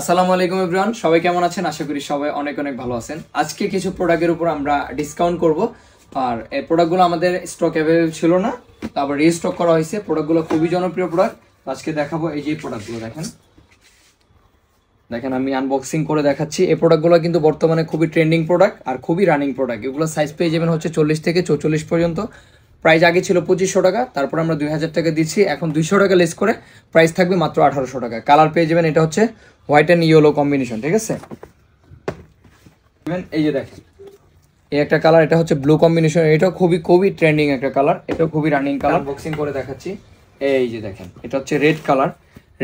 আসসালামু আলাইকুম ইব্রান সবাই কেমন আছেন আশা করি সবাই অনেক অনেক ভালো আছেন আজকে কিছু প্রোডাক্টের উপর আমরা ডিসকাউন্ট করব আর এই প্রোডাক্টগুলো আমাদের স্টক অ্যাভেলেবল ছিল না তারপর রিস্টক করা হয়েছে প্রোডাক্টগুলো খুবই জনপ্রিয় প্রোডাক্ট আজকে দেখাবো এই যে প্রোডাক্টগুলো দেখেন দেখেন আমি আনবক্সিং করে দেখাচ্ছি এই প্রোডাক্টগুলো কিন্তু বর্তমানে খুবই ট্রেন্ডিং প্রোডাক্ট আর খুবই রানিং প্রোডাক্ট এগুলো সাইজ পেয়ে যাবেন হচ্ছে চল্লিশ থেকে চৌচল্লিশ পর্যন্ত প্রাইস আগে ছিল পঁচিশশো টাকা তারপর আমরা দুই হাজার টাকা দিচ্ছি এখন দুইশো টাকা লেস করে প্রাইস থাকবে মাত্র আঠারোশো টাকা কালার পেয়ে যাবেন এটা হচ্ছে হোয়াইট অ্যান্ড ইয়েলো কম্বিনেশন ঠিক আছে এই যে দেখেন এই একটা কালার এটা হচ্ছে ব্লু কম্বিনেশন এটা খুবই খুবই ট্রেন্ডিং একটা কালার এটাও খুবই রানিং কালার বক্সিং করে দেখাচ্ছি এই যে দেখেন এটা হচ্ছে রেড কালার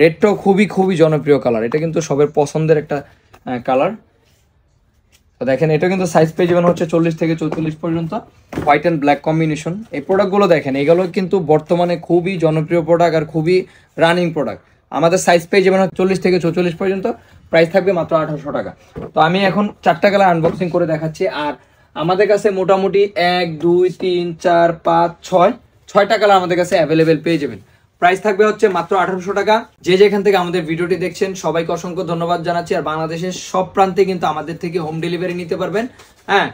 রেডটাও খুবই খুবই জনপ্রিয় কালার এটা কিন্তু সবের পছন্দের একটা কালার তো দেখেন এটা কিন্তু সাইজ পেয়ে যাবেন হচ্ছে চল্লিশ থেকে চৌচল্লিশ পর্যন্ত হোয়াইট অ্যান্ড ব্ল্যাক কম্বিনেশন এই প্রোডাক্টগুলো দেখেন এগুলো কিন্তু বর্তমানে খুবই জনপ্রিয় প্রোডাক্ট আর খুবই রানিং প্রোডাক্ট আমাদের সাইজ পেয়ে যাবেন চল্লিশ থেকে চৌচল্লিশ পর্যন্ত প্রাইস থাকবে মাত্র আঠারোশো টাকা তো আমি এখন চারটা কালার আনবক্সিং করে দেখাচ্ছি আর আমাদের কাছে মোটামুটি এক দুই তিন চার পাঁচ ছয় ছয়টা কালার আমাদের কাছে অ্যাভেলেবেল পেয়ে যাবেন প্রাইস থাকবে হচ্ছে মাত্র আঠারোশো টাকা যে যেখান থেকে আমাদের ভিডিওটি দেখছেন সবাইকে অসংখ্য ধন্যবাদ জানাচ্ছি আর বাংলাদেশের সব প্রান্তে কিন্তু আমাদের থেকে হোম ডেলিভারি নিতে পারবেন হ্যাঁ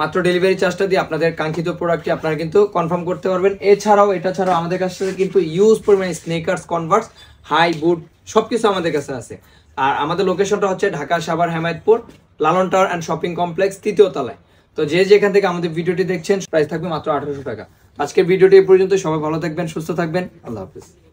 মাত্র ডেলিভারি চার্জটা দিয়ে আপনাদের কাঙ্ক্ষিত প্রোডাক্টটি আপনারা কিন্তু কনফার্ম করতে পারবেন এছাড়াও এটা ছাড়াও আমাদের কাছ থেকে কিন্তু ইউজ পরিমাণে স্নেকার্স কনভার্স হাই বুট সব কিছু আমাদের কাছে আছে আর আমাদের লোকেশনটা হচ্ছে Dhaka Savar Hemayetpur Lalon tower and shopping complex তৃতীয় তলায় তো যে যেখান থেকে আমাদের ভিডিওটি দেখছেন প্রাইস থাকবে মাত্র আঠারোশো টাকা আজকের ভিডিওটি এই পর্যন্ত সবাই ভালো থাকবেন সুস্থ থাকবেন আল্লাহ হাফিজ